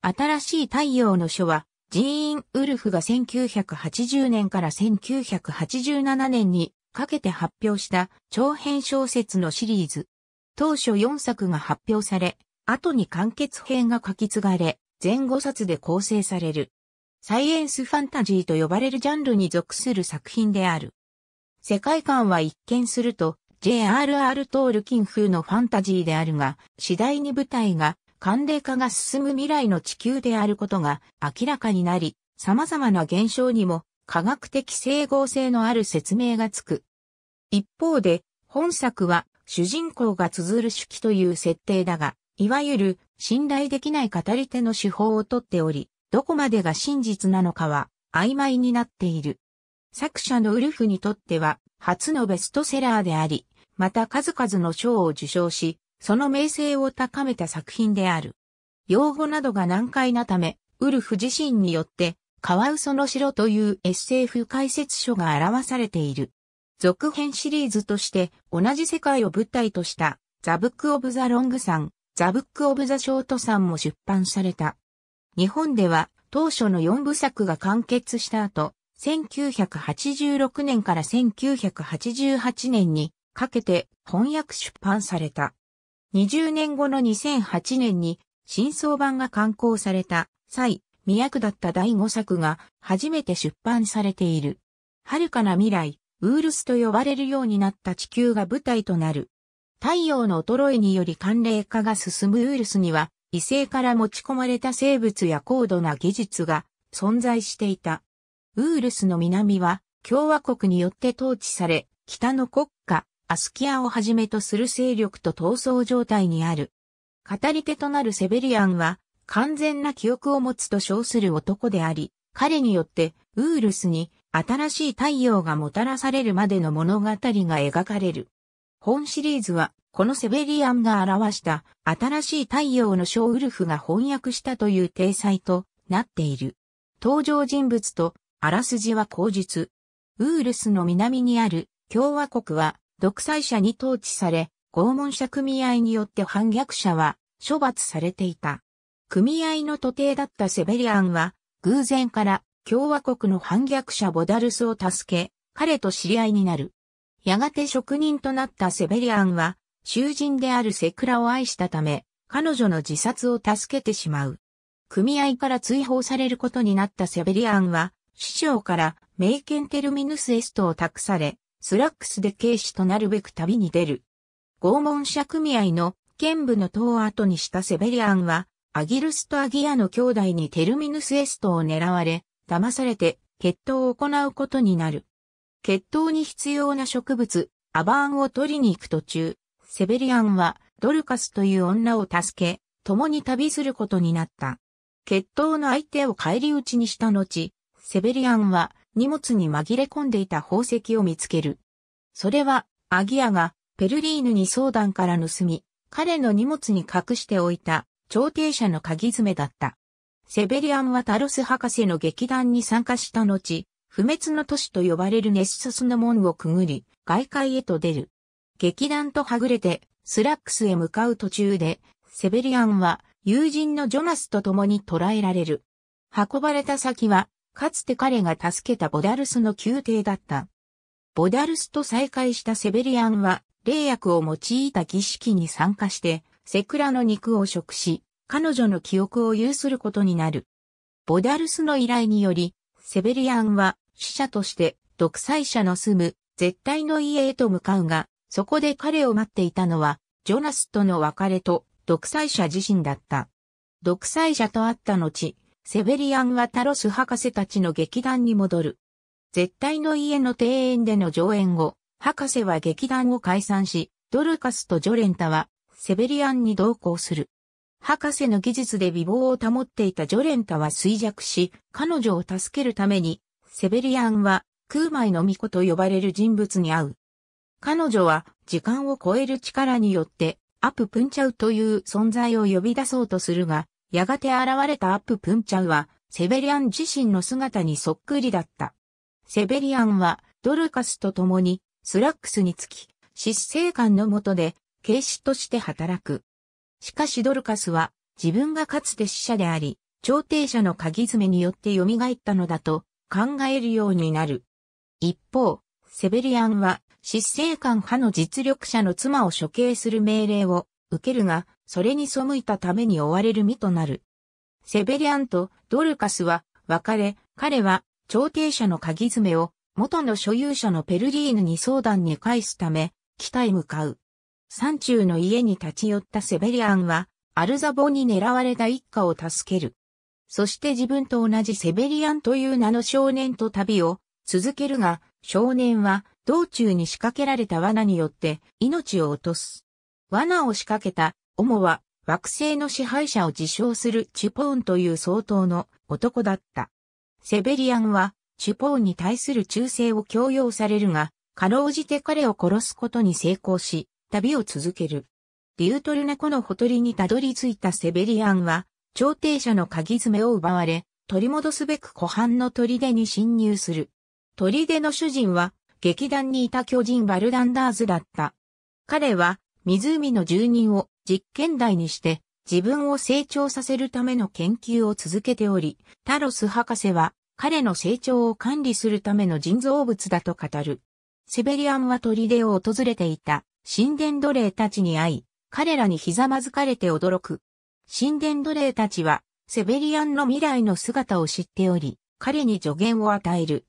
新しい太陽の書は、ジーン・ウルフが1980年から1987年にかけて発表した長編小説のシリーズ。当初4作が発表され、後に完結編が書き継がれ、全5冊で構成される。サイエンスファンタジーと呼ばれるジャンルに属する作品である。世界観は一見すると J.R.R. トールキン風のファンタジーであるが、次第に舞台が寒冷化が進む未来の地球であることが明らかになり、様々な現象にも科学的整合性のある説明がつく。一方で、本作は主人公が綴る手記という設定だが、いわゆる信頼できない語り手の手法をとっており、どこまでが真実なのかは曖昧になっている。作者のウルフにとっては初のベストセラーであり、また数々の賞を受賞し、その名声を高めた作品である。用語などが難解なため、ウルフ自身によって、カワウソの城という SF 解説書が表されている。続編シリーズとして同じ世界を舞台としたザ・ブック・オブ・ザ・ロングさん、ザ・ブック・オブ・ザ・ショートさんも出版された。日本では当初の4部作が完結した後、1986年から1988年にかけて翻訳出版された。20年後の2008年に新装版が刊行された際、未役だった第5作が初めて出版されている。遥かな未来、ウールスと呼ばれるようになった地球が舞台となる。太陽の衰えにより寒冷化が進むウールスには、異性から持ち込まれた生物や高度な技術が存在していた。ウールスの南は共和国によって統治され、北の国家、アスキアをはじめとする勢力と闘争状態にある。語り手となるセベリアンは、完全な記憶を持つと称する男であり、彼によってウールスに新しい太陽がもたらされるまでの物語が描かれる。本シリーズは、このセベリアンが表した新しい太陽のショーウルフが翻訳したという体裁となっている。登場人物とあらすじは口述。ウールスの南にある共和国は独裁者に統治され、拷問者組合によって反逆者は処罰されていた。組合の徒弟だったセベリアンは、偶然から共和国の反逆者ボダルスを助け、彼と知り合いになる。やがて職人となったセベリアンは、囚人であるセクラを愛したため、彼女の自殺を助けてしまう。組合から追放されることになったセベリアンは、師匠からメイケンテルミヌスエストを託され、スラックスで警視となるべく旅に出る。拷問者組合の剣部の塔を後にしたセベリアンは、アギルスとアギアの兄弟にテルミヌスエストを狙われ、騙されて決闘を行うことになる。決闘に必要な植物、アバーンを取りに行く途中、セベリアンはドルカスという女を助け、共に旅することになった。決闘の相手を返り討ちにした後、セベリアンは荷物に紛れ込んでいた宝石を見つける。それは、アギアが、ペルリーヌに相談から盗み、彼の荷物に隠しておいた、調停者の鍵詰めだった。セベリアンはタロス博士の劇団に参加した後、不滅の都市と呼ばれるネッサスの門をくぐり、外界へと出る。劇団とはぐれて、スラックスへ向かう途中で、セベリアンは友人のジョナスと共に捕らえられる。運ばれた先はかつて彼が助けたボダルスの宮廷だった。ボダルスと再会したセベリアンは、霊薬を用いた儀式に参加して、セクラの肉を食し、彼女の記憶を有することになる。ボダルスの依頼により、セベリアンは死者として独裁者の住む絶対の家へと向かうが、そこで彼を待っていたのは、ジョナスとの別れと独裁者自身だった。独裁者と会った後、セベリアンはタロス博士たちの劇団に戻る。絶対の家の庭園での上演後、博士は劇団を解散し、ドルカスとジョレンタはセベリアンに同行する。博士の技術で美貌を保っていたジョレンタは衰弱し、彼女を助けるために、セベリアンは空前の巫女と呼ばれる人物に会う。彼女は時間を超える力によってアププンチャウという存在を呼び出そうとするが、やがて現れたアッププンチャウは、セベリアン自身の姿にそっくりだった。セベリアンは、ドルカスと共に、スラックスにつき、執政官の下で、警視として働く。しかしドルカスは、自分がかつて死者であり、朝廷者の鍵詰めによって蘇ったのだと、考えるようになる。一方、セベリアンは、執政官派の実力者の妻を処刑する命令を受けるが、それに背いたために追われる身となる。セベリアンとドルカスは別れ、彼は調停者の鍵爪を元の所有者のペルリーヌに相談に返すため、北へ向かう。山中の家に立ち寄ったセベリアンは、アルザボに狙われた一家を助ける。そして自分と同じセベリアンという名の少年と旅を続けるが、少年は道中に仕掛けられた罠によって命を落とす。罠を仕掛けた主は惑星の支配者を自称するチュポーンという相当の男だった。セベリアンはチュポーンに対する忠誠を強要されるが、かろうじて彼を殺すことに成功し、旅を続ける。リュートルネコのほとりにたどり着いたセベリアンは、朝廷者の鍵爪を奪われ、取り戻すべく湖畔の砦に侵入する。砦の主人は、劇団にいた巨人バルダンダーズだった。彼は、湖の住人を実験台にして、自分を成長させるための研究を続けており、タロス博士は彼の成長を管理するための人造物だと語る。セベリアンは砦を訪れていた神殿奴隷たちに会い、彼らにひざまずかれて驚く。神殿奴隷たちはセベリアンの未来の姿を知っており、彼に助言を与える。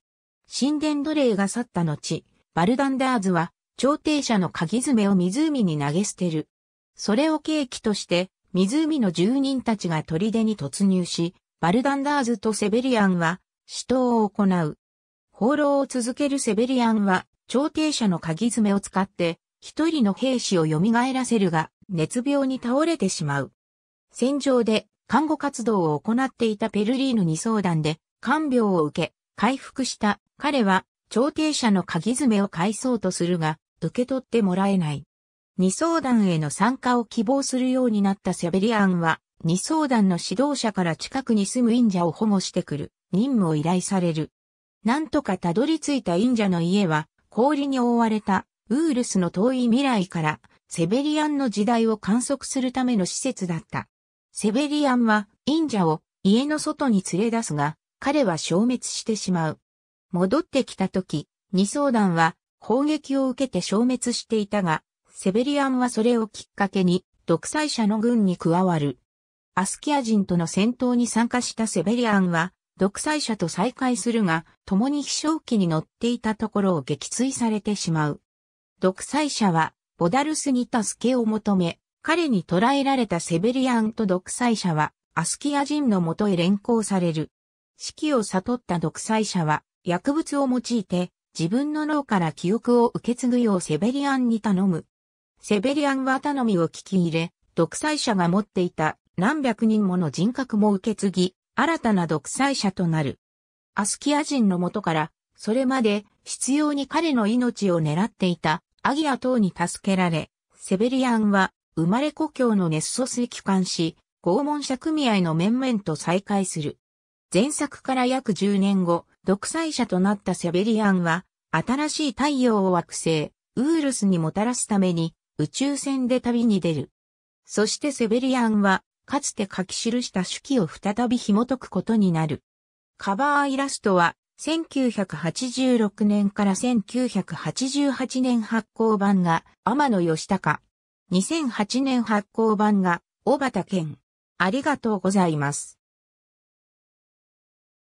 神殿奴隷が去った後、バルダンダーズは調停者の鍵爪を湖に投げ捨てる。それを契機として、湖の住人たちが砦に突入し、バルダンダーズとセベリアンは、死闘を行う。放浪を続けるセベリアンは、調停者の鍵爪を使って、一人の兵士を蘇らせるが、熱病に倒れてしまう。戦場で、看護活動を行っていたペルリーヌに相談で、看病を受け、回復した彼は、調停者の鍵爪を返そうとするが、受け取ってもらえない。二相談への参加を希望するようになったセベリアンは、二相談の指導者から近くに住む忍者を保護してくる任務を依頼される。なんとかたどり着いた忍者の家は、氷に覆われたウールスの遠い未来から、セベリアンの時代を観測するための施設だった。セベリアンは忍者を家の外に連れ出すが、彼は消滅してしまう。戻ってきた時、二相談は砲撃を受けて消滅していたが、セベリアンはそれをきっかけに、独裁者の軍に加わる。アスキア人との戦闘に参加したセベリアンは、独裁者と再会するが、共に飛翔機に乗っていたところを撃墜されてしまう。独裁者は、ボダルスに助けを求め、彼に捕らえられたセベリアンと独裁者は、アスキア人のもとへ連行される。死期を悟った独裁者は、薬物を用いて、自分の脳から記憶を受け継ぐようセベリアンに頼む。セベリアンは頼みを聞き入れ、独裁者が持っていた何百人もの人格も受け継ぎ、新たな独裁者となる。アスキア人の元から、それまで必要に彼の命を狙っていたアギア等に助けられ、セベリアンは生まれ故郷のネッソスへ帰還し、拷問者組合の面々と再会する。前作から約10年後、独裁者となったセベリアンは、新しい太陽を惑星、ウールスにもたらすために、宇宙船で旅に出る。そしてセベリアンは、かつて書き記した手記を再び紐解くことになる。カバーイラストは、1986年から1988年発行版が天野義高。2008年発行版が小畑健。ありがとうございます。